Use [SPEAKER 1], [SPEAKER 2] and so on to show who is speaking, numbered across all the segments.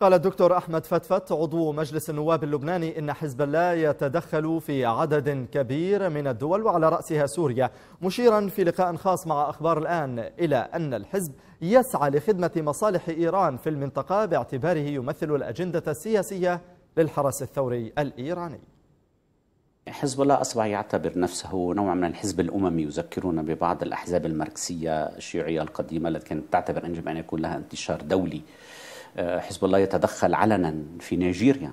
[SPEAKER 1] قال الدكتور أحمد فتفت عضو مجلس النواب اللبناني إن حزب الله يتدخل في عدد كبير من الدول وعلى رأسها سوريا مشيرا في لقاء خاص مع أخبار الآن إلى أن الحزب يسعى لخدمة مصالح إيران في المنطقة باعتباره يمثل الأجندة السياسية للحرس الثوري الإيراني
[SPEAKER 2] حزب الله أصبح يعتبر نفسه نوع من الحزب الأممي يذكرون ببعض الأحزاب الماركسية الشيوعية القديمة التي كانت تعتبر أن يجب أن يكون لها انتشار دولي آه، حزب الله يتدخل علنا في نيجيريا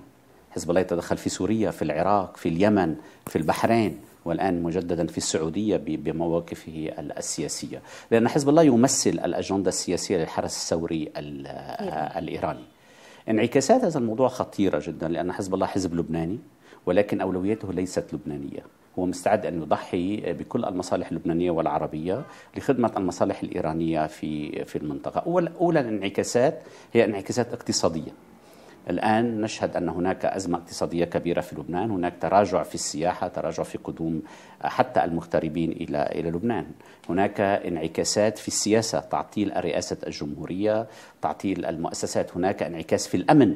[SPEAKER 2] حزب الله يتدخل في سوريا في العراق في اليمن في البحرين والآن مجددا في السعودية بمواقفه السياسية لأن حزب الله يمثل الأجندة السياسية للحرس الثوري الإيراني انعكاسات هذا الموضوع خطيرة جدا لأن حزب الله حزب لبناني ولكن أولوياته ليست لبنانية هو مستعد أن يضحي بكل المصالح اللبنانية والعربية لخدمة المصالح الإيرانية في في المنطقة أولى الانعكاسات هي انعكاسات اقتصادية الآن نشهد أن هناك أزمة اقتصادية كبيرة في لبنان هناك تراجع في السياحة تراجع في قدوم حتى المغتربين إلى إلى لبنان هناك انعكاسات في السياسة تعطيل رئاسة الجمهورية تعطيل المؤسسات هناك انعكاس في الأمن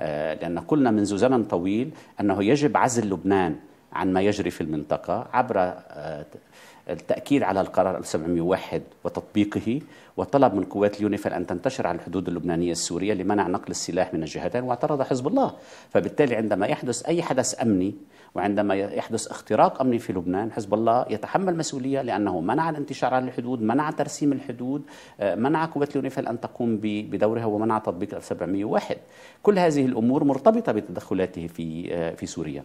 [SPEAKER 2] آه، لأن قلنا منذ زمن طويل أنه يجب عزل لبنان عن ما يجري في المنطقة عبر آه، التأكيد على القرار 1701 وتطبيقه وطلب من قوات اليونيفل أن تنتشر على الحدود اللبنانية السورية لمنع نقل السلاح من الجهتين واعترض حزب الله فبالتالي عندما يحدث أي حدث أمني وعندما يحدث اختراق أمني في لبنان حزب الله يتحمل مسؤولية لأنه منع الانتشار على الحدود منع ترسيم الحدود آه، منع قوات اليونيفل أن تقوم بدورها ومنع تطبيق 1701 كل هذه الأمور مرتبطة بتدخلاته في, آه، في سوريا